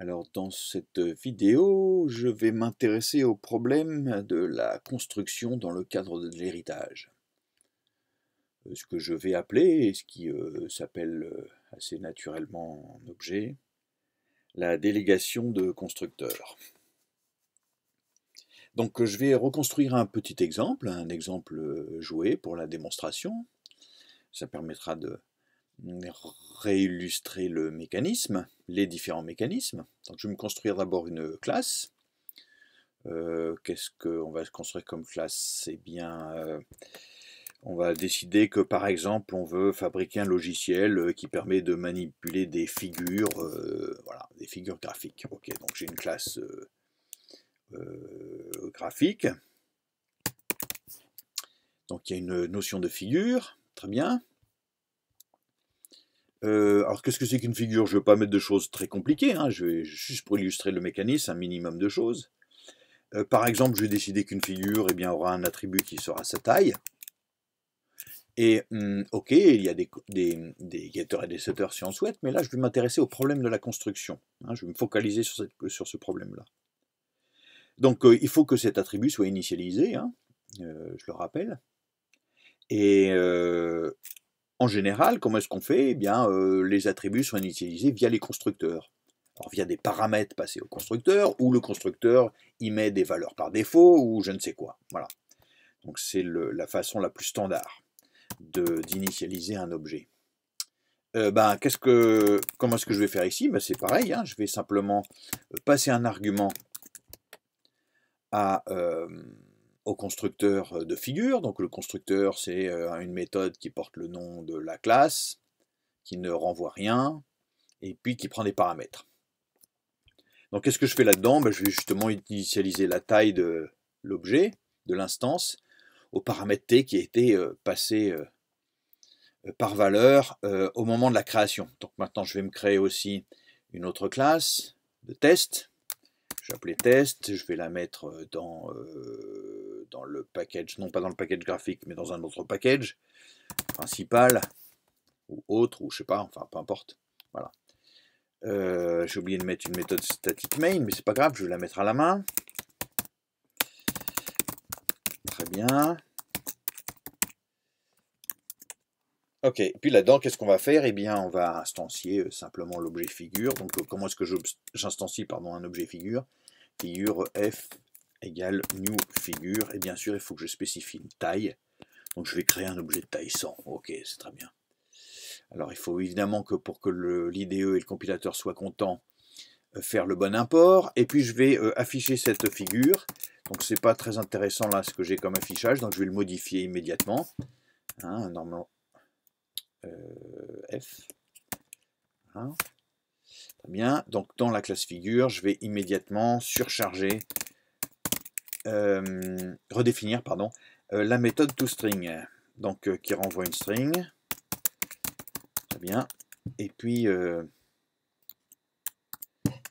Alors dans cette vidéo, je vais m'intéresser au problème de la construction dans le cadre de l'héritage. Euh, ce que je vais appeler, et ce qui euh, s'appelle euh, assez naturellement en objet, la délégation de constructeurs. Donc je vais reconstruire un petit exemple, un exemple joué pour la démonstration. Ça permettra de réillustrer le mécanisme, les différents mécanismes. Donc, je vais me construire d'abord une classe. Euh, qu'est-ce qu'on va construire comme classe bien, euh, on va décider que, par exemple, on veut fabriquer un logiciel euh, qui permet de manipuler des figures, voilà, des figures graphiques. donc j'ai une classe graphique. Donc, il y a une notion de figure, très bien. Euh, alors, qu'est-ce que c'est qu'une figure Je ne vais pas mettre de choses très compliquées. Hein. Je vais juste pour illustrer le mécanisme, un minimum de choses. Euh, par exemple, je vais décider qu'une figure eh bien, aura un attribut qui sera sa taille. Et hum, ok, il y a des, getters et des setters si on souhaite, mais là, je vais m'intéresser au problème de la construction. Hein. Je vais me focaliser sur, ce problème-là. Donc, euh, il faut que cet attribut soit initialisé, hein, je le rappelle. Et en général, comment est-ce qu'on fait Eh bien, euh, les attributs sont initialisés via les constructeurs. Alors, via des paramètres passés au constructeur, ou le constructeur y met des valeurs par défaut, ou je ne sais quoi. Voilà. Donc, c'est la façon la plus standard d'initialiser un objet. Euh, ben, que, comment est-ce que je vais faire ici ben, C'est pareil, hein, je vais simplement euh, passer un argument à, constructeur euh, de figure. Donc le constructeur, c'est euh, une méthode qui porte le nom de la classe, qui ne renvoie rien, et puis qui prend des paramètres. Donc qu'est-ce que je fais là-dedans ben, Je vais justement initialiser la taille de l'objet, de l'instance, au paramètre t qui a été euh, passé par valeur au moment de la création. Donc maintenant je vais me créer aussi une autre classe de test. Je vais appeler test, je vais la mettre dans dans le package, non pas dans le package graphique, mais dans un autre package principal, ou autre, ou je sais pas, enfin peu importe. Voilà. Euh, j'ai oublié de mettre une méthode static main, mais c'est pas grave, je vais la mettre à la main. Très bien. Ok, puis là-dedans, qu'est-ce qu'on va faire Eh bien, on va instancier euh, simplement l'objet figure. Donc, euh, comment est-ce que j'instancie un objet figure Figure f égale new figure. Et bien sûr, il faut que je spécifie une taille. Donc je vais créer un objet de taille 100. Ok, c'est très bien. Alors il faut évidemment que pour que l'IDE et le compilateur soient contents, euh, faire le bon import. Et puis je vais euh, afficher cette figure. Donc c'est pas très intéressant là ce que j'ai comme affichage, donc je vais le modifier immédiatement. Hein, normalement euh, F. Hein. Très bien, donc dans la classe figure, je vais immédiatement surcharger euh, redéfinir pardon, euh, la méthode toString, donc euh, qui renvoie une string. Très bien. Et puis,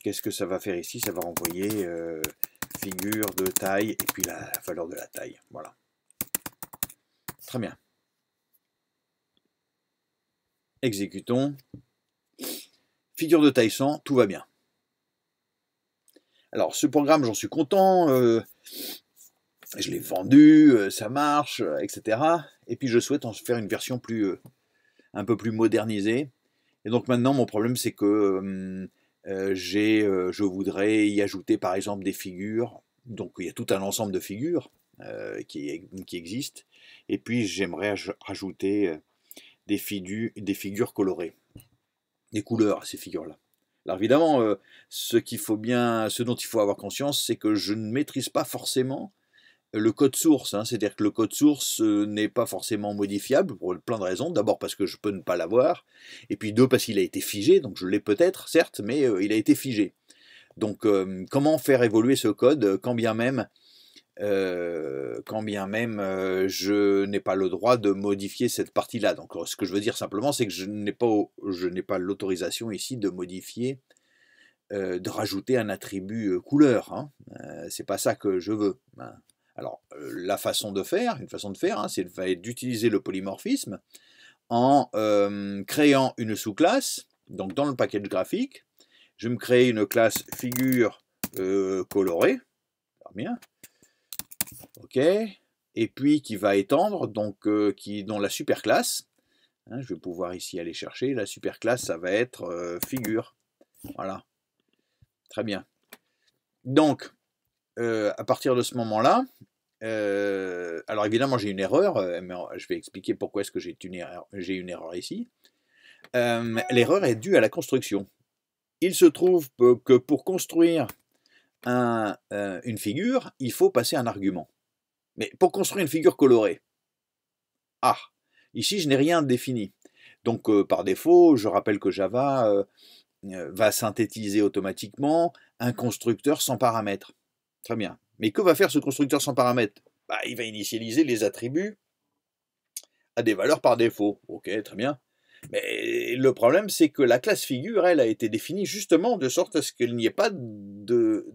qu'est-ce que ça va faire ici Ça va renvoyer figure de taille et puis la, la valeur de la taille. Voilà. Très bien. Exécutons. Figure de taille 100, tout va bien. Alors ce programme, j'en suis content, euh, je l'ai vendu, euh, ça marche, euh, etc. Et puis je souhaite en faire une version plus, un peu plus modernisée. Et donc maintenant, mon problème, c'est que j'ai, je voudrais y ajouter par exemple des figures. Donc il y a tout un ensemble de figures qui, qui existent. Et puis j'aimerais ajouter des, des figures colorées, des couleurs à ces figures-là. Alors évidemment, euh, ce qu'il faut bien, ce dont il faut avoir conscience, c'est que je ne maîtrise pas forcément le code source, hein. c'est-à-dire que le code source euh, n'est pas forcément modifiable pour plein de raisons. D'abord parce que je peux ne pas l'avoir, et puis deux parce qu'il a été figé, donc je l'ai peut-être, certes, mais euh, il a été figé. Donc comment faire évoluer ce code, quand bien même euh, quand bien même euh, je n'ai pas le droit de modifier cette partie-là. Donc euh, ce que je veux dire simplement, c'est que je n'ai pas, je n'ai pas l'autorisation ici de modifier, de rajouter un attribut couleur. Hein. c'est pas ça que je veux. Hein. Alors la façon de faire, une façon de faire, hein, c'est d'utiliser le polymorphisme en créant une sous-classe. Donc dans le package graphique, je vais me créer une classe figure colorée. Bien ok, et puis qui va étendre, donc euh, qui dans la super classe, hein, je vais pouvoir ici aller chercher. La super classe ça va être euh, figure. Voilà. Très bien. Donc, euh, à partir de ce moment-là, alors évidemment j'ai une erreur, mais je vais expliquer pourquoi est-ce que j'ai une, erreur, une erreur ici. L'erreur est due à la construction. Il se trouve que pour construire une figure, il faut passer un argument. Mais pour construire une figure colorée, ah, ici je n'ai rien défini. Donc euh, par défaut, je rappelle que Java euh, euh, va synthétiser automatiquement un constructeur sans paramètres. Très bien. Mais que va faire ce constructeur sans paramètres bah, Il va initialiser les attributs à des valeurs par défaut. Ok, très bien. Mais le problème, c'est que la classe figure, elle, a été définie justement de sorte à ce qu'il n'y ait pas de,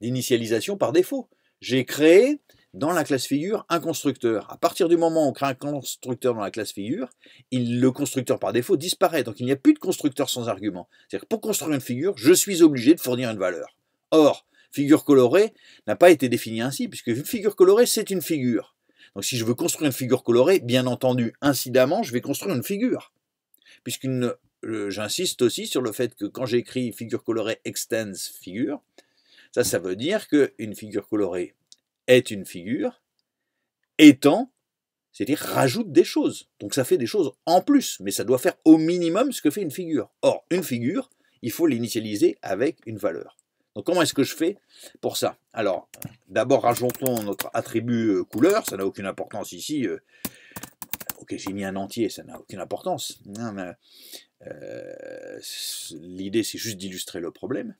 d'initialisation par défaut. J'ai créé dans la classe figure un constructeur. À partir du moment où on crée un constructeur dans la classe figure, le constructeur par défaut disparaît. Donc il n'y a plus de constructeur sans argument. C'est-à-dire que pour construire une figure, je suis obligé de fournir une valeur. Or, figure colorée n'a pas été définie ainsi, puisque une figure colorée, c'est une figure. Donc si je veux construire une figure colorée, bien entendu, incidemment, je vais construire une figure. Puisque euh, j'insiste aussi sur le fait que quand j'écris figure colorée extends figure, ça, ça veut dire qu'une figure colorée est une figure, étant, c'est-à-dire rajoute des choses. Donc ça fait des choses en plus, mais ça doit faire au minimum ce que fait une figure. Or, une figure, il faut l'initialiser avec une valeur. Donc comment est-ce que je fais pour ça Alors, d'abord rajoutons notre attribut euh, couleur, ça n'a aucune importance ici. Euh. Ok, j'ai mis un entier, ça n'a aucune importance. Euh, l'idée, c'est juste d'illustrer le problème.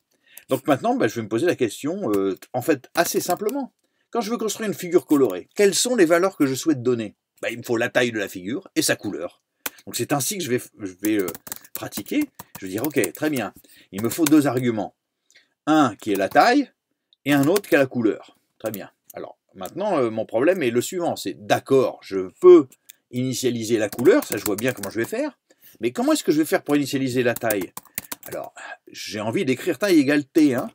Donc maintenant, bah, je vais me poser la question, en fait, assez simplement. Quand je veux construire une figure colorée, quelles sont les valeurs que je souhaite donner bah, Il me faut la taille de la figure et sa couleur. Donc c'est ainsi que je vais, euh, pratiquer. Je vais dire, ok, très bien, il me faut deux arguments. Un qui est la taille et un autre qui est la couleur. Très bien. Alors maintenant, euh, mon problème est le suivant, c'est d'accord, je peux initialiser la couleur, ça je vois bien comment je vais faire, mais comment est-ce que je vais faire pour initialiser la taille Alors, j'ai envie d'écrire taille égale T, hein.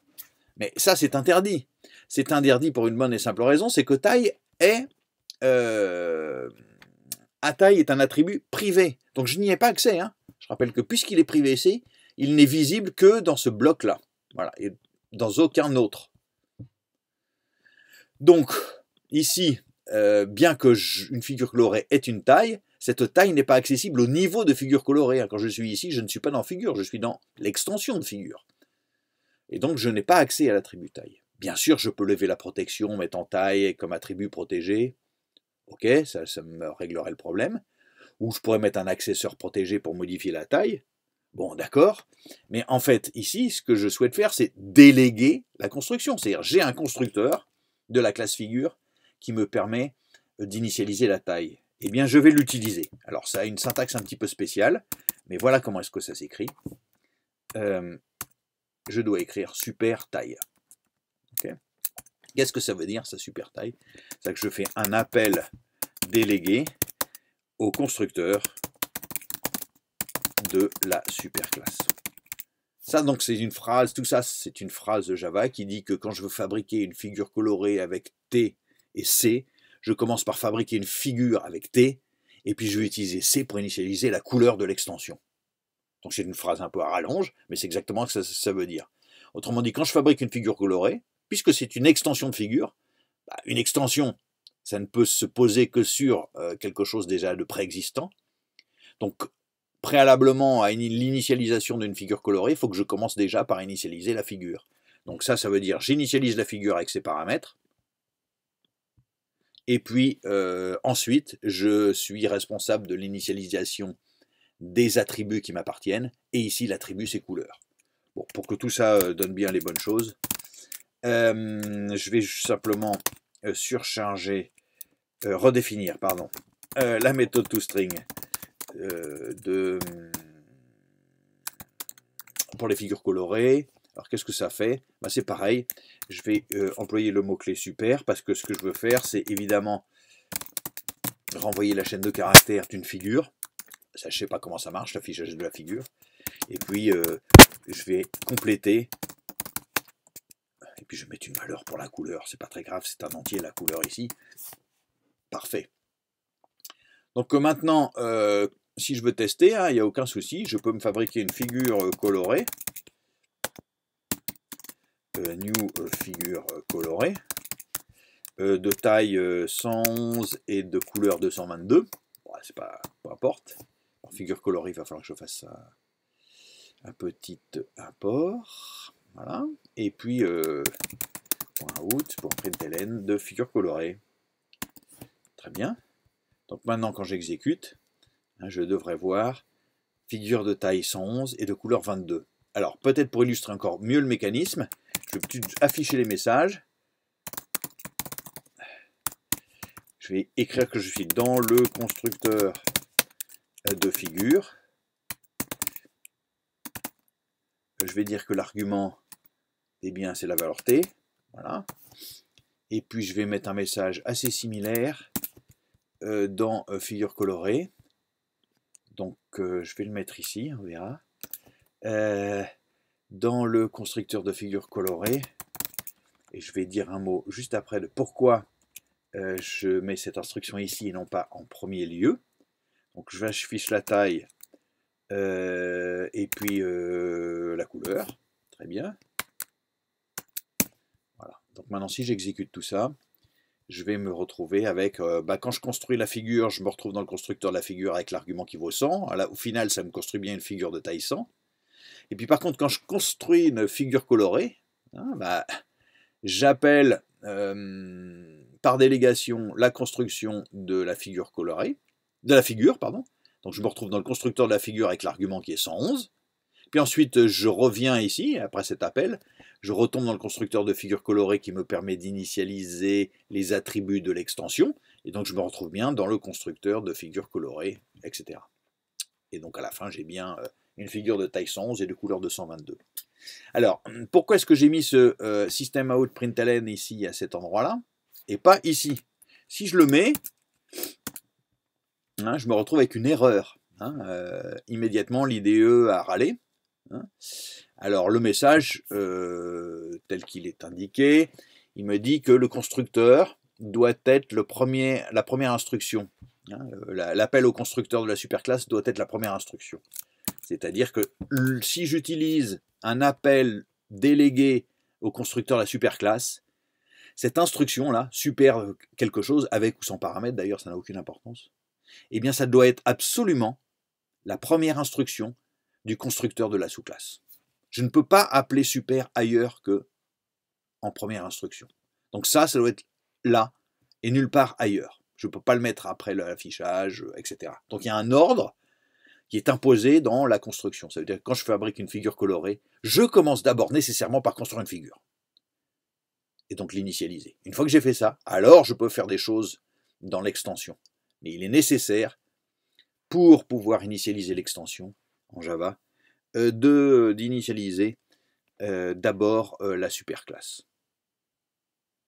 mais ça c'est interdit c'est interdit pour une bonne et simple raison, c'est que taille est... Euh, taille est un attribut privé. Donc je n'y ai pas accès. Hein. Je rappelle que puisqu'il est privé ici, il n'est visible que dans ce bloc-là. Voilà, et dans aucun autre. Donc, ici, euh, bien que une figure colorée est une taille, cette taille n'est pas accessible au niveau de figure colorée. Hein. Quand je suis ici, je ne suis pas dans figure, je suis dans l'extension de figure. Et donc, je n'ai pas accès à l'attribut taille. Bien sûr, je peux lever la protection en taille comme attribut protégé. Ok, ça, me réglerait le problème. Ou je pourrais mettre un accesseur protégé pour modifier la taille. Bon, d'accord. Mais en fait, ici, ce que je souhaite faire, c'est déléguer la construction. C'est-à-dire, j'ai un constructeur de la classe figure qui me permet d'initialiser la taille. Eh bien, je vais l'utiliser. Alors, ça a une syntaxe un petit peu spéciale, mais voilà comment est-ce que ça s'écrit. Euh, je dois écrire super taille. Qu'est-ce que ça veut dire, sa super taille C'est que je fais un appel délégué au constructeur de la super classe. Ça, donc, c'est une phrase, tout ça, c'est une phrase de Java qui dit que quand je veux fabriquer une figure colorée avec T et C, je commence par fabriquer une figure avec T, et puis je vais utiliser C pour initialiser la couleur de l'extension. Donc, c'est une phrase un peu à rallonge, mais c'est exactement ce que ça veut dire. Autrement dit, quand je fabrique une figure colorée, puisque c'est une extension de figure, bah, une extension, ça ne peut se poser que sur euh, quelque chose déjà de préexistant. Donc, préalablement à l'initialisation d'une figure colorée, il faut que je commence déjà par initialiser la figure. Donc ça, ça veut dire j'initialise la figure avec ses paramètres, et puis euh, ensuite, je suis responsable de l'initialisation des attributs qui m'appartiennent, et ici l'attribut c'est couleur. pour que tout ça euh, donne bien les bonnes choses, euh, je vais simplement euh, surcharger, euh, redéfinir, pardon, la méthode toString de, mm, pour les figures colorées. Alors qu'est-ce que ça fait bah, C'est pareil, je vais employer le mot-clé super parce que ce que je veux faire, c'est évidemment renvoyer la chaîne de caractères d'une figure. je ne sais pas comment ça marche, l'affichage de la figure. Et puis, je vais compléter et puis je mets une valeur pour la couleur, c'est pas très grave, c'est un entier la couleur ici. Parfait. Donc euh, maintenant, euh, si je veux tester, hein, il n'y a aucun souci, je peux me fabriquer une figure euh, colorée. new figure colorée. de taille 111 et de couleur 222. c'est pas, peu importe. En figure colorée, il va falloir que je fasse Un petit apport Voilà et puis euh, point out pour println de figure colorée. Très bien. Donc maintenant quand j'exécute, hein, je devrais voir figure de taille 111 et de couleur 22. Alors peut-être pour illustrer encore mieux le mécanisme, je vais afficher les messages. Je vais écrire que je suis dans le constructeur de figure. Je vais dire que l'argument eh bien c'est la valeur t. Voilà. Et puis je vais mettre un message assez similaire euh, dans euh, figure colorée. Donc euh, je vais le mettre ici, on verra. dans le constructeur de figure colorée, et je vais dire un mot juste après de pourquoi je mets cette instruction ici et non pas en premier lieu. Donc je fiche la taille et puis la couleur. Très bien. Donc maintenant, si j'exécute tout ça, je vais me retrouver avec, euh, bah, quand je construis la figure, je me retrouve dans le constructeur de la figure avec l'argument qui vaut 100. au final, ça me construit bien une figure de taille 100. Et puis par contre, quand je construis une figure colorée, hein, bah, j'appelle euh, par délégation la construction de la figure colorée, de la figure, pardon. Donc je me retrouve dans le constructeur de la figure avec l'argument qui est 111. Puis ensuite, je reviens ici, après cet appel, je retombe dans le constructeur de figures colorées qui me permet d'initialiser les attributs de l'extension, et donc je me retrouve bien dans le constructeur de figures colorées, etc. Et donc à la fin, j'ai bien euh, une figure de taille 111 et de couleur 222. Alors, pourquoi est-ce que j'ai mis ce euh, système out println ici à cet endroit-là et pas ici Si je le mets, hein, je me retrouve avec une erreur. Hein, euh, immédiatement, l'IDE a râlé. Hein. Alors le message, euh, tel qu'il est indiqué, il me dit que le constructeur doit être la première instruction. Hein. Euh, l'appel au constructeur de la superclasse doit être la première instruction. C'est-à-dire que si j'utilise un appel délégué au constructeur de la superclasse, cette instruction-là, super quelque chose, avec ou sans paramètre, d'ailleurs ça n'a aucune importance, eh bien ça doit être absolument la première instruction du constructeur de la sous-classe. Je ne peux pas appeler super ailleurs que en première instruction. Donc ça, ça doit être là et nulle part ailleurs. Je ne peux pas le mettre après l'affichage, euh, etc. Donc il y a un ordre qui est imposé dans la construction. Ça veut dire que quand je fabrique une figure colorée, je commence d'abord nécessairement par construire une figure. Et donc l'initialiser. Une fois que j'ai fait ça, alors je peux faire des choses dans l'extension. Mais il est nécessaire, pour pouvoir initialiser l'extension, en Java, euh, d'initialiser euh, d'abord euh, la super classe.